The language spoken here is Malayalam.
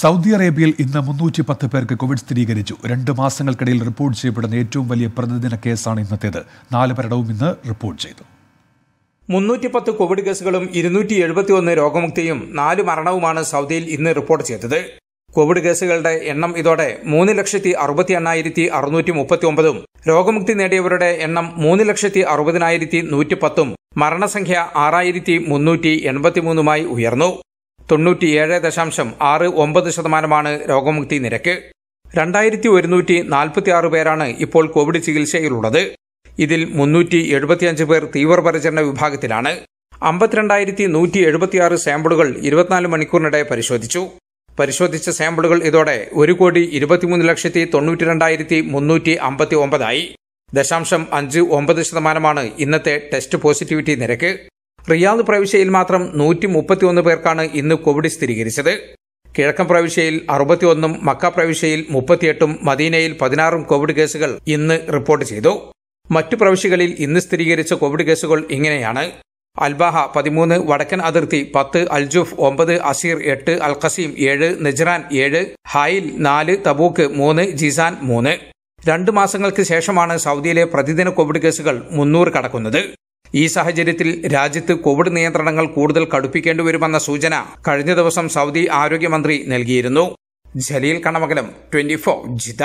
സൗദി അറേബ്യയിൽ ഇന്ന് മുന്നൂറ്റി പത്ത് പേർക്ക് കോവിഡ് സ്ഥിരീകരിച്ചു രണ്ട് മാസങ്ങൾക്കിടയിൽ റിപ്പോർട്ട് ചെയ്യപ്പെടുന്ന ഏറ്റവും വലിയ പ്രതിദിന കേസാണ് ഇന്നത്തേത് നാല് മരണവും ഇന്ന് റിപ്പോർട്ട് ചെയ്തു മുന്നൂറ്റി പത്ത് കോവിഡ് കേസുകളും ഇരുന്നൂറ്റി എഴുപത്തി ഒന്ന് രോഗമുക്തിയും നാല് മരണവുമാണ് സൗദിയിൽ ഇന്ന് റിപ്പോർട്ട് ചെയ്തത് കോവിഡ് കേസുകളുടെ എണ്ണം ഇതോടെ മൂന്ന് ലക്ഷത്തി അറുപത്തി എണ്ണായിരത്തി അറുന്നൂറ്റി മുപ്പത്തി ഒമ്പതും രോഗമുക്തി നേടിയവരുടെ എണ്ണം മൂന്ന് ലക്ഷത്തി അറുപതിനായിരത്തി നൂറ്റി പത്തും മരണസംഖ്യ ആറായിരത്തി മുന്നൂറ്റി എൺപത്തിമൂന്നുമായി ഉയർന്നു തൊണ്ണൂറ്റിയേഴ് ദശാംശം ആറ് ഒമ്പത് ശതമാനമാണ് രോഗമുക്തി നിരക്ക് രണ്ടായിരത്തി ഒരുന്നൂറ്റി നാൽപ്പത്തിയാറ് പേരാണ് ഇപ്പോൾ കോവിഡ് ചികിത്സയിലുള്ളത് ഇതിൽ മുന്നൂറ്റി എഴുപത്തിയഞ്ച് പേർ തീവ്രപരിചരണ വിഭാഗത്തിലാണ് അമ്പത്തിരണ്ടായിരത്തി നൂറ്റി എഴുപത്തിയാറ് സാമ്പിളുകൾ ഇരുപത്തിനാല് മണിക്കൂറിനിടെ പരിശോധിച്ചു പരിശോധിച്ച സാമ്പിളുകൾ ഇതോടെ ഒരു കോടി ഇരുപത്തിമൂന്ന് ലക്ഷത്തി തൊണ്ണൂറ്റി രണ്ടായിരത്തി മുന്നൂറ്റി അമ്പത്തി ഒമ്പതായി ദശാംശം അഞ്ച് ഒമ്പത് ശതമാനമാണ് ഇന്നത്തെ ടെസ്റ്റ് പോസിറ്റിവിറ്റി നിരക്ക് റിയാദ് പ്രവിശ്യയിൽ മാത്രം നൂറ്റി മുപ്പത്തിയൊന്ന് പേർക്കാണ് ഇന്ന് കോവിഡ് സ്ഥിരീകരിച്ചത് കിഴക്കൻ പ്രവിശ്യയിൽ അറുപത്തിയൊന്നും മക്ക പ്രവിശ്യയിൽ മുപ്പത്തിയെട്ടും മദീനയിൽ പതിനാറും കോവിഡ് കേസുകൾ ഇന്ന് റിപ്പോർട്ട് ചെയ്തു മറ്റു പ്രവിശ്യകളിൽ ഇന്ന് സ്ഥിരീകരിച്ച കോവിഡ് കേസുകൾ ഇങ്ങനെയാണ് അൽബാഹ പതിമൂന്ന് വടക്കൻ അതിർത്തി പത്ത് അൽജുഫ് ഒമ്പത് അസീർ എട്ട് ഖസീം ഏഴ് നിജ്റാൻ ഏഴ് ഹായിൽ നാല് തബൂക്ക് മൂന്ന് ജിസാൻ മൂന്ന് രണ്ട് മാസങ്ങൾക്ക് ശേഷമാണ് സൗദിയിലെ പ്രതിദിന കോവിഡ് കേസുകൾ മുന്നൂറ് കടക്കുന്നത് ഈ സാഹചര്യത്തിൽ രാജ്യത്ത് കോവിഡ് നിയന്ത്രണങ്ങൾ കൂടുതൽ കടുപ്പിക്കേണ്ടി വരുമെന്ന സൂചന കഴിഞ്ഞ ദിവസം സൗദി ആരോഗ്യമന്ത്രി നൽകിയിരുന്നു ജലീൽ കണമകലം ട്വന്റി ജിത